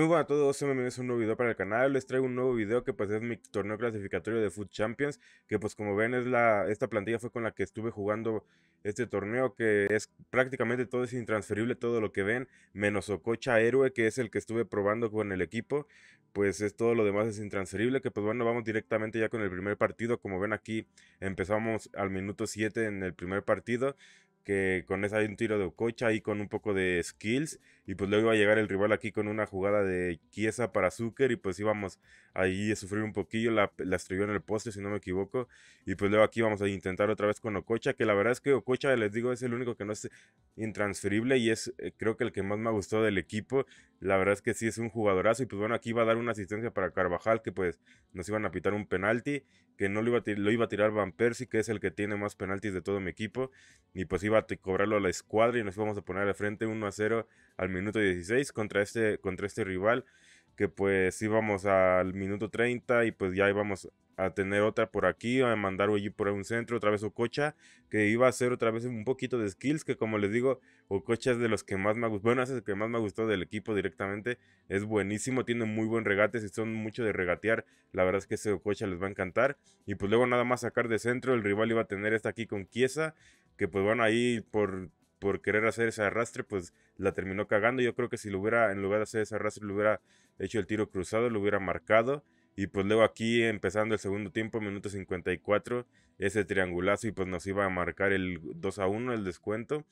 muy buenas a todos, bienvenidos a un nuevo video para el canal, les traigo un nuevo video que pues es mi torneo clasificatorio de Food Champions, que pues como ven es la, esta plantilla fue con la que estuve jugando este torneo, que es prácticamente todo es intransferible, todo lo que ven, menos Ococha Héroe, que es el que estuve probando con el equipo, pues es todo lo demás es intransferible, que pues bueno, vamos directamente ya con el primer partido, como ven aquí empezamos al minuto 7 en el primer partido, que con esa hay un tiro de Ococha y con un poco de skills. Y pues luego iba a llegar el rival aquí con una jugada de quiesa para Zucker. Y pues íbamos ahí a sufrir un poquillo. La, estrelló en el poste, si no me equivoco. Y pues luego aquí vamos a intentar otra vez con Ococha. Que la verdad es que Ococha, les digo, es el único que no es intransferible. Y es eh, creo que el que más me gustó del equipo. La verdad es que sí es un jugadorazo. Y pues bueno, aquí va a dar una asistencia para Carvajal. Que pues nos iban a pitar un penalti. Que no lo iba a, lo iba a tirar Van Persie, que es el que tiene más penaltis de todo mi equipo. Y pues iba a cobrarlo a la escuadra y nos íbamos a poner al frente 1 a 0 al minuto 16 contra este, contra este rival que pues íbamos al minuto 30 y pues ya íbamos a tener otra por aquí, a mandar allí por un centro, otra vez Ococha, que iba a hacer otra vez un poquito de skills, que como les digo, Ococha es de los que más me gustó, bueno, es que más me gustó del equipo directamente, es buenísimo, tiene muy buen regate, si son mucho de regatear, la verdad es que ese Ococha les va a encantar, y pues luego nada más sacar de centro, el rival iba a tener esta aquí con Kiesa que pues bueno, ahí por, por querer hacer ese arrastre, pues la terminó cagando. Yo creo que si lo hubiera, en lugar de hacer ese arrastre, lo hubiera hecho el tiro cruzado, lo hubiera marcado y pues luego aquí, empezando el segundo tiempo, minuto 54, ese triangulazo y pues nos iba a marcar el 2 a 1, el descuento.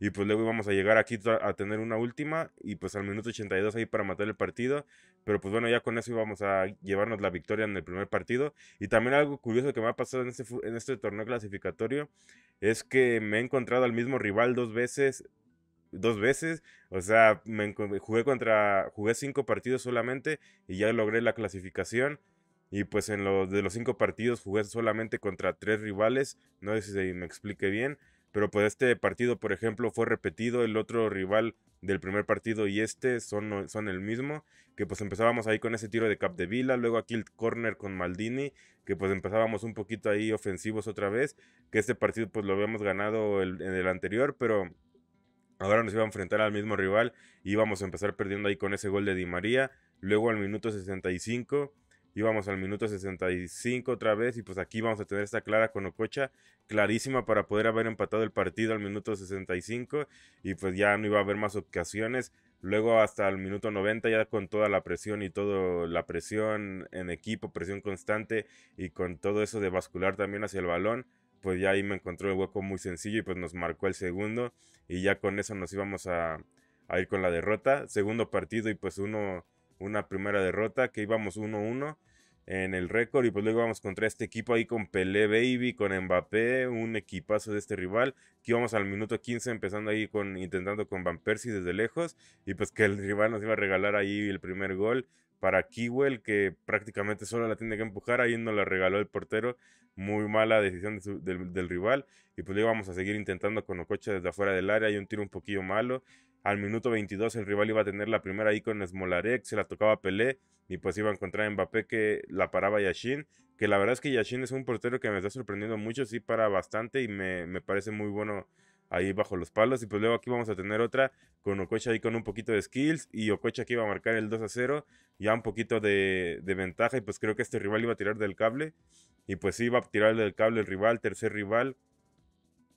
Y pues luego íbamos a llegar aquí a tener una última y pues al minuto 82 ahí para matar el partido. Pero pues bueno, ya con eso íbamos a llevarnos la victoria en el primer partido. Y también algo curioso que me ha pasado en este, en este torneo clasificatorio es que me he encontrado al mismo rival dos veces dos veces. O sea, me, jugué contra. Jugué cinco partidos solamente y ya logré la clasificación. Y pues en los de los cinco partidos jugué solamente contra tres rivales. No sé si me explique bien. Pero pues este partido, por ejemplo, fue repetido. El otro rival del primer partido y este son, son el mismo. Que pues empezábamos ahí con ese tiro de Capdevila. Luego aquí el corner con Maldini. Que pues empezábamos un poquito ahí ofensivos otra vez. Que este partido pues lo habíamos ganado en el anterior. Pero Ahora nos iba a enfrentar al mismo rival. Íbamos a empezar perdiendo ahí con ese gol de Di María. Luego al minuto 65 íbamos al minuto 65 otra vez y pues aquí vamos a tener esta clara con Ococha, clarísima para poder haber empatado el partido al minuto 65 y pues ya no iba a haber más ocasiones. Luego hasta el minuto 90 ya con toda la presión y toda la presión en equipo, presión constante y con todo eso de bascular también hacia el balón, pues ya ahí me encontró el hueco muy sencillo y pues nos marcó el segundo y ya con eso nos íbamos a, ir con la derrota. Segundo partido y pues uno, una primera derrota que íbamos 1-1 en el récord y pues luego íbamos contra este equipo ahí con Pelé Baby, con Mbappé, un equipazo de este rival, que íbamos al minuto 15 empezando ahí con intentando con Van Persie desde lejos y pues que el rival nos iba a regalar ahí el primer gol, para Kiwell, que prácticamente solo la tiene que empujar. Ahí no la regaló el portero. Muy mala decisión del, rival. Y pues le íbamos a seguir intentando con Ococha desde afuera del área. Hay un tiro un poquillo malo. Al minuto 22 el rival iba a tener la primera ahí con Smolarek. Se la tocaba Pelé. Y pues iba a encontrar Mbappé que la paraba Yashin. Que la verdad es que Yashin es un portero que me está sorprendiendo mucho. Sí para bastante y me, me parece muy bueno ahí bajo los palos. Y pues luego aquí vamos a tener otra con Ococha ahí con un poquito de skills. Y Ococha que iba a marcar el 2 a 0. Ya un poquito de, ventaja. Y pues creo que este rival iba a tirar del cable. Y pues iba a tirar del cable el rival, tercer rival.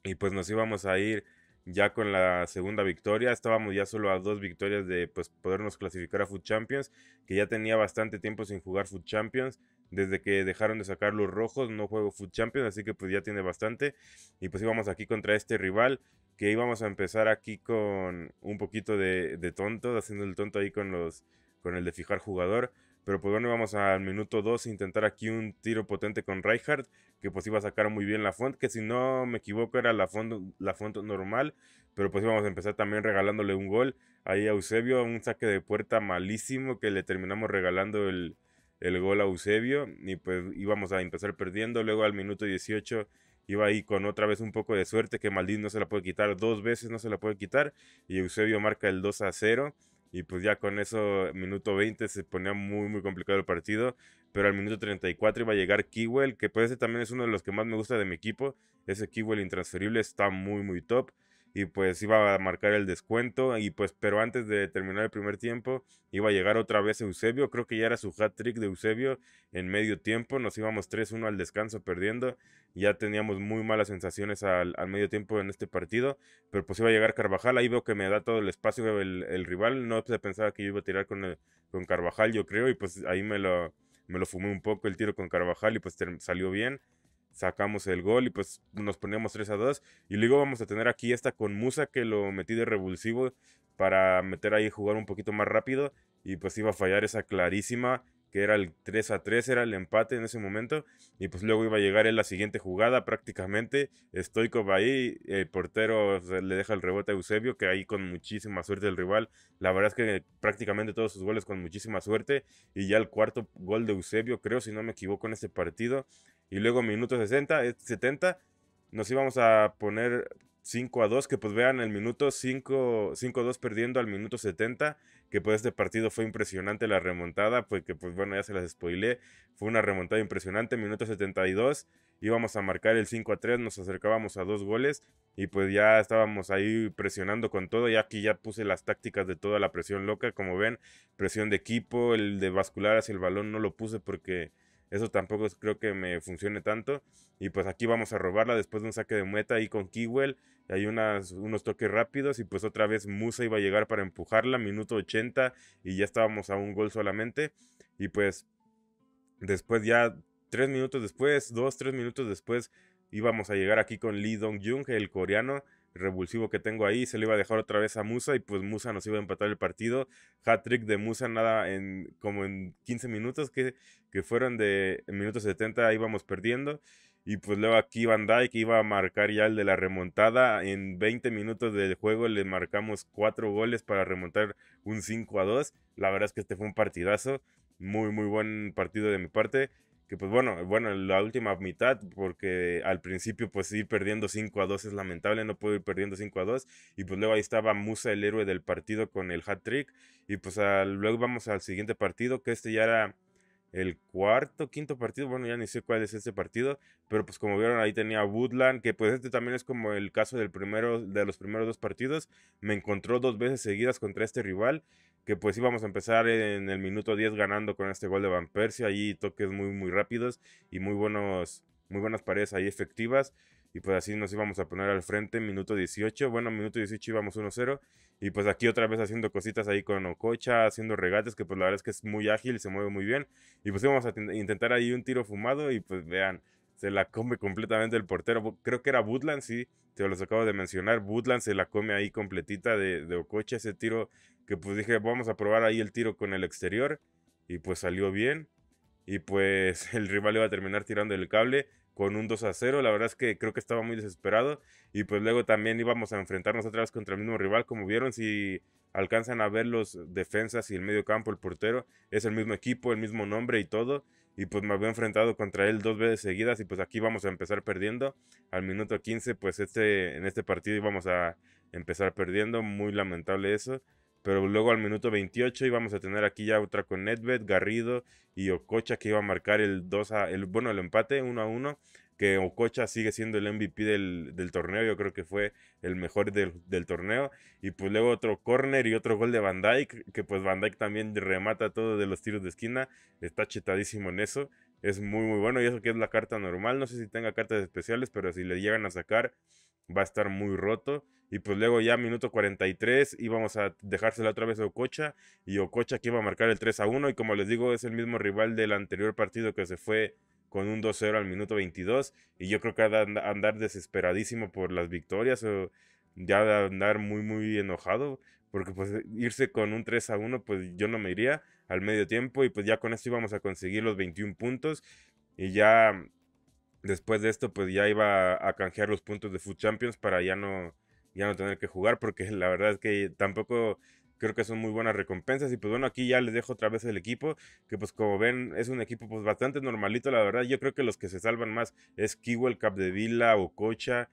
Y pues nos íbamos a ir ya con la segunda victoria. Estábamos ya solo a dos victorias de pues, podernos clasificar a Food Champions. Que ya tenía bastante tiempo sin jugar Food Champions desde que dejaron de sacar los rojos, no juego Food Champions, así que pues ya tiene bastante. Y pues íbamos aquí contra este rival, que íbamos a empezar aquí con un poquito de, de tonto, haciendo el tonto ahí con, los, con el de fijar jugador. Pero pues bueno, Íbamos al minuto 2 intentar aquí un tiro potente con Reinhardt, que pues iba a sacar muy bien la font, que si no me equivoco era la font, la font normal, pero pues íbamos a empezar también regalándole un gol ahí a Eusebio, un saque de puerta malísimo que le terminamos regalando el, el gol a Eusebio y pues íbamos a empezar perdiendo. Luego al minuto 18 iba ahí con otra vez un poco de suerte que Maldín no se la puede quitar, dos veces no se la puede quitar y Eusebio marca el 2 a 0. Y pues ya con eso, minuto 20 se ponía muy, muy complicado el partido. Pero al minuto 34 iba a llegar Kiwell, que puede ser también es uno de los que más me gusta de mi equipo. Ese Kiwell intransferible está muy, muy top y pues iba a marcar el descuento y pues pero antes de terminar el primer tiempo iba a llegar otra vez Eusebio, creo que ya era su hat trick de Eusebio en medio tiempo, nos íbamos 3-1 al descanso perdiendo, ya teníamos muy malas sensaciones al, medio tiempo en este partido, pero pues iba a llegar Carvajal, ahí veo que me da todo el espacio el, el rival, no se pensaba que yo iba a tirar con, el, eh, con Carvajal yo creo y pues ahí me lo, me lo fumé un poco el tiro con Carvajal y pues salió bien sacamos el gol y pues nos poníamos 3 a 2. Y luego vamos a tener aquí esta con Musa que lo metí de revulsivo para meter ahí jugar un poquito más rápido. Y pues iba a fallar esa clarísima que era el 3 a 3, era el empate en ese momento. Y pues luego iba a llegar en la siguiente jugada prácticamente. Stoico va ahí, el portero le deja el rebote a Eusebio, que ahí con muchísima suerte el rival. La verdad es que prácticamente todos sus goles con muchísima suerte. Y ya el cuarto gol de Eusebio, creo, si no me equivoco, en este partido. Y luego minuto 60, 70, nos íbamos a poner 5 a 2, que pues vean el minuto 5, 5 a 2 perdiendo al minuto 70, que pues este partido fue impresionante la remontada, porque pues, pues bueno, ya se las spoilé, fue una remontada impresionante, minuto 72, íbamos a marcar el 5 a 3, nos acercábamos a dos goles y pues ya estábamos ahí presionando con todo, y aquí ya puse las tácticas de toda la presión loca, como ven, presión de equipo, el de bascular hacia el balón no lo puse porque eso tampoco creo que me funcione tanto. Y pues aquí vamos a robarla después de un saque de mueta ahí con Kiwell. Hay unas, unos toques rápidos y pues otra vez Musa iba a llegar para empujarla, minuto 80 y ya estábamos a un gol solamente. Y pues después ya, tres minutos después, dos, tres minutos después, íbamos a llegar aquí con Lee Dong-jung, el coreano revulsivo que tengo ahí, se lo iba a dejar otra vez a Musa y pues Musa nos iba a empatar el partido. Hat-trick de Musa nada en como en 15 minutos que, que fueron de minuto minutos 70 íbamos perdiendo y pues luego aquí Van Dyke iba a marcar ya el de la remontada. En 20 minutos del juego le marcamos 4 goles para remontar un 5 a 2. La verdad es que este fue un partidazo, muy muy buen partido de mi parte que pues bueno, eh, bueno, la última mitad, porque al principio pues ir perdiendo 5 a 2 es lamentable, no puedo ir perdiendo 5 a 2, y pues luego ahí estaba Musa, el héroe del partido, con el hat trick, y pues luego vamos al siguiente partido, que este ya era el cuarto, quinto partido, bueno, ya ni sé cuál es este partido, pero pues como vieron ahí tenía Woodland, que pues este también es como el caso del primero, de los primeros dos partidos, me encontró dos veces seguidas contra este rival, que pues íbamos a empezar en el minuto 10 ganando con este gol de Van Persie, ahí toques muy, muy rápidos y muy buenos, muy buenas paredes ahí efectivas, y pues así nos íbamos a poner al frente, minuto 18, bueno, minuto 18 íbamos 1-0, y pues aquí otra vez haciendo cositas ahí con Ococha, haciendo regates, que pues la verdad es que es muy ágil, se mueve muy bien, y pues íbamos a intentar ahí un tiro fumado, y pues vean, se la come completamente el portero, creo que era Woodland, sí, te los acabo de mencionar, Woodland se la come ahí completita de, de Ococha, ese tiro que pues dije, vamos a probar ahí el tiro con el exterior, y pues salió bien, y pues el rival iba a terminar tirando el cable, con un 2 a 0. La verdad es que creo que estaba muy desesperado. Y pues luego también íbamos a enfrentarnos otra vez contra el mismo rival. Como vieron, si alcanzan a ver los defensas y el medio campo, el portero, es el mismo equipo, el mismo nombre y todo. Y pues me había enfrentado contra él dos veces seguidas. Y pues aquí vamos a empezar perdiendo. Al minuto 15, pues este, en este partido íbamos a empezar perdiendo. Muy lamentable eso. Pero luego al minuto 28 íbamos a tener aquí ya otra con Nedved, Garrido y Ococha que iba a marcar el 2 a, el, bueno, el empate 1 a 1. Que Ococha sigue siendo el MVP del, del torneo, yo creo que fue el mejor del, del, torneo. Y pues luego otro corner y otro gol de Van Dijk, que pues Van Dijk también remata todo de los tiros de esquina, está chetadísimo en eso es muy muy bueno y eso que es la carta normal, no sé si tenga cartas especiales, pero si le llegan a sacar va a estar muy roto y pues luego ya minuto 43 íbamos a dejársela otra vez a Ococha y Ococha que iba a marcar el 3 a 1 y como les digo es el mismo rival del anterior partido que se fue con un 2-0 al minuto 22 y yo creo que andar desesperadísimo por las victorias o ya andar muy muy enojado porque pues eh, irse con un 3 a 1, pues yo no me iría al medio tiempo y pues ya con esto íbamos a conseguir los 21 puntos y ya mm, después de esto pues ya iba a canjear los puntos de Food Champions para ya no, ya no tener que jugar porque la verdad es que tampoco creo que son muy buenas recompensas. Y pues bueno, aquí ya les dejo otra vez el equipo, que pues como ven es un equipo pues bastante normalito, la verdad. Yo creo que los que se salvan más es Kiwel, Capdevila, Ococha,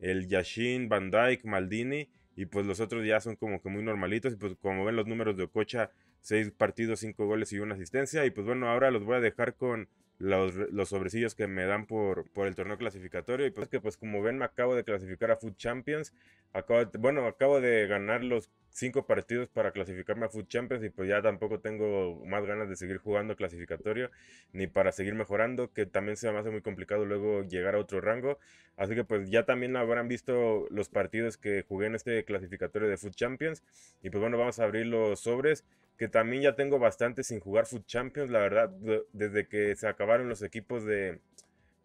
el Yashin, Van Dyke, Maldini y pues los otros ya son como que muy normalitos y pues como ven los números de Ococha, seis partidos, cinco goles y una asistencia y pues bueno, ahora los voy a dejar con los, los, sobrecillos que me dan por, por el torneo clasificatorio. Y pues que pues como ven me acabo de clasificar a Food Champions. Acabo bueno, acabo de ganar los cinco partidos para clasificarme a Food Champions y pues ya tampoco tengo más ganas de seguir jugando clasificatorio ni para seguir mejorando, que también se me hace muy complicado luego llegar a otro rango. Así que pues ya también habrán visto los partidos que jugué en este clasificatorio de Food Champions. Y pues bueno, vamos a abrir los sobres que también ya tengo bastante sin jugar Food Champions, la verdad, desde que se acabaron los equipos de,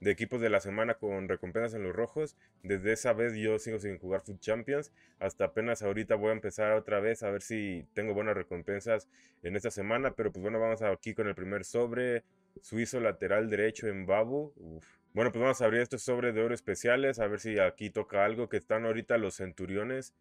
equipos de la semana con recompensas en los rojos. Desde esa vez yo sigo sin jugar Food Champions. Hasta apenas ahorita voy a empezar otra vez a ver si tengo buenas recompensas en esta semana. Pero pues bueno, vamos aquí con el primer sobre. Suizo lateral derecho en Babu. Bueno, pues vamos a abrir estos sobres de oro especiales. A ver si aquí toca algo que están ahorita los centuriones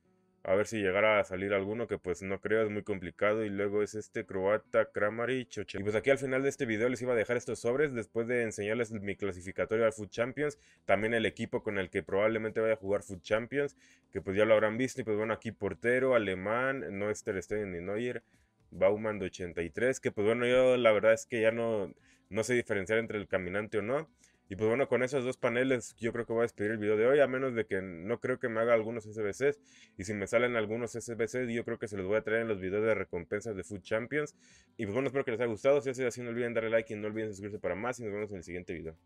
a ver si llegara a salir alguno que pues no creo, es muy complicado. Y luego es este croata Kramaric. Y pues aquí al final de este video les iba a dejar estos sobres después de enseñarles mi clasificatorio al Food Champions. También el equipo con el que probablemente vaya a jugar Food Champions, que pues ya lo habrán visto. Y pues bueno, aquí portero, alemán, no Ter Stein ni Neuer. Bauman de 83, que pues bueno, yo la verdad es que ya no, no sé diferenciar entre el caminante o no. Y pues bueno, con esos dos paneles yo creo que voy a despedir el video de hoy, a menos de que no creo que me haga algunos SBCs. Y si me salen algunos SBCs, yo creo que se los voy a traer en los videos de recompensas de Food Champions. Y pues bueno, espero que les haya gustado. Si ha sido así, no olviden darle like y no olviden suscribirse para más. Y nos vemos en el siguiente video.